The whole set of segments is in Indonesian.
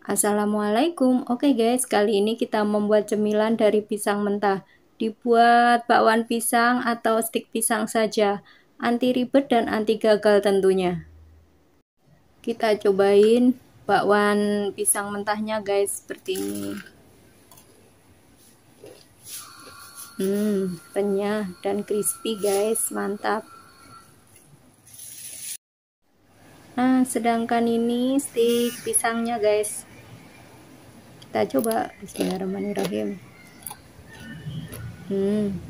Assalamualaikum Oke guys kali ini kita membuat cemilan dari pisang mentah Dibuat bakwan pisang atau stik pisang saja Anti ribet dan anti gagal tentunya Kita cobain bakwan pisang mentahnya guys seperti ini Hmm renyah dan crispy guys mantap nah sedangkan ini stick pisangnya guys kita coba bismillahirrahmanirrahim hmm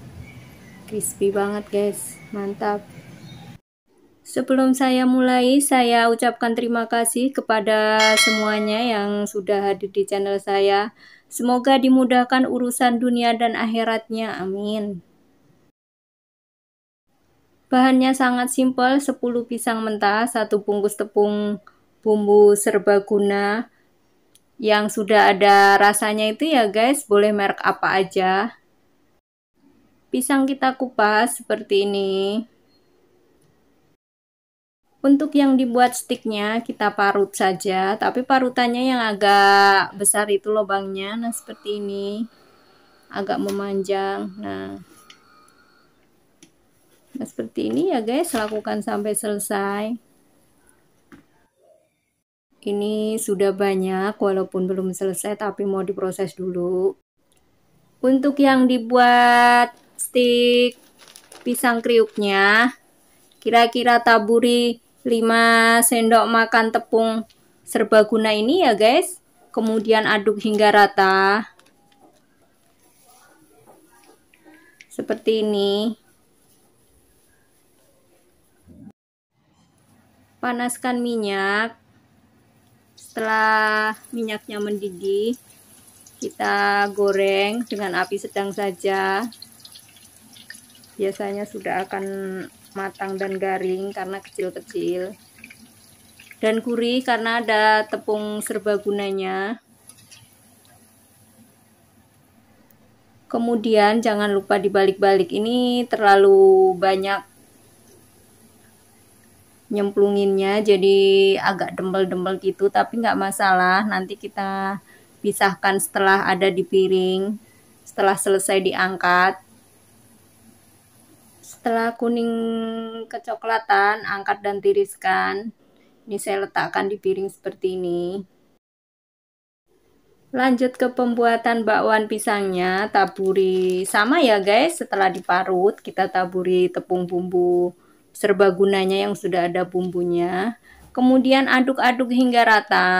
crispy banget guys mantap Sebelum saya mulai, saya ucapkan terima kasih kepada semuanya yang sudah hadir di channel saya. Semoga dimudahkan urusan dunia dan akhiratnya. Amin. Bahannya sangat simpel, 10 pisang mentah, 1 bungkus tepung bumbu serbaguna yang sudah ada rasanya itu ya guys, boleh merek apa aja. Pisang kita kupas seperti ini. Untuk yang dibuat sticknya kita parut saja, tapi parutannya yang agak besar itu lubangnya, nah seperti ini, agak memanjang. Nah, Nah, seperti ini ya guys, lakukan sampai selesai. Ini sudah banyak walaupun belum selesai tapi mau diproses dulu. Untuk yang dibuat stick pisang kriuknya, kira-kira taburi 5 sendok makan tepung serbaguna ini ya guys. Kemudian aduk hingga rata. Seperti ini. panaskan minyak setelah minyaknya mendidih kita goreng dengan api sedang saja biasanya sudah akan matang dan garing karena kecil-kecil dan gurih karena ada tepung serbagunanya kemudian jangan lupa dibalik-balik ini terlalu banyak nyemplunginnya jadi agak dembel-dembel gitu tapi nggak masalah nanti kita pisahkan setelah ada di piring setelah selesai diangkat setelah kuning kecoklatan angkat dan tiriskan ini saya letakkan di piring seperti ini lanjut ke pembuatan bakwan pisangnya taburi sama ya guys setelah diparut kita taburi tepung bumbu serbagunanya yang sudah ada bumbunya. Kemudian aduk-aduk hingga rata.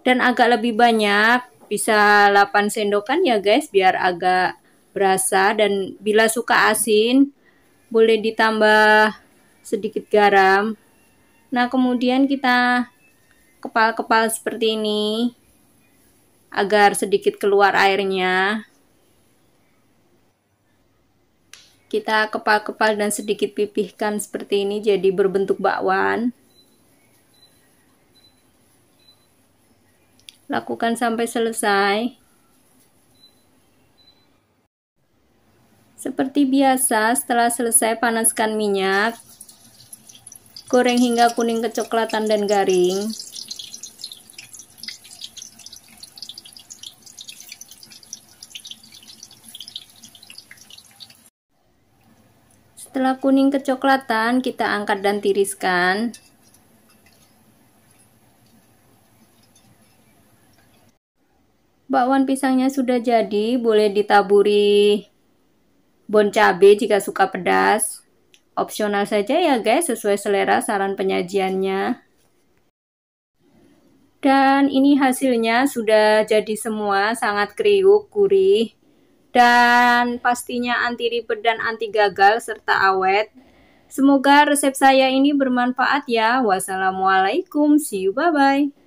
Dan agak lebih banyak, bisa 8 sendokan ya guys biar agak berasa dan bila suka asin boleh ditambah sedikit garam. Nah, kemudian kita kepal-kepal seperti ini agar sedikit keluar airnya. kita kepal-kepal dan sedikit pipihkan seperti ini jadi berbentuk bakwan lakukan sampai selesai seperti biasa setelah selesai panaskan minyak goreng hingga kuning kecoklatan dan garing Setelah kuning kecoklatan, kita angkat dan tiriskan. Bakwan pisangnya sudah jadi, boleh ditaburi bon cabe jika suka pedas. Opsional saja ya guys, sesuai selera saran penyajiannya. Dan ini hasilnya sudah jadi semua, sangat kriuk, gurih dan pastinya anti ribet dan anti gagal serta awet. Semoga resep saya ini bermanfaat ya. Wassalamualaikum, see you, bye-bye.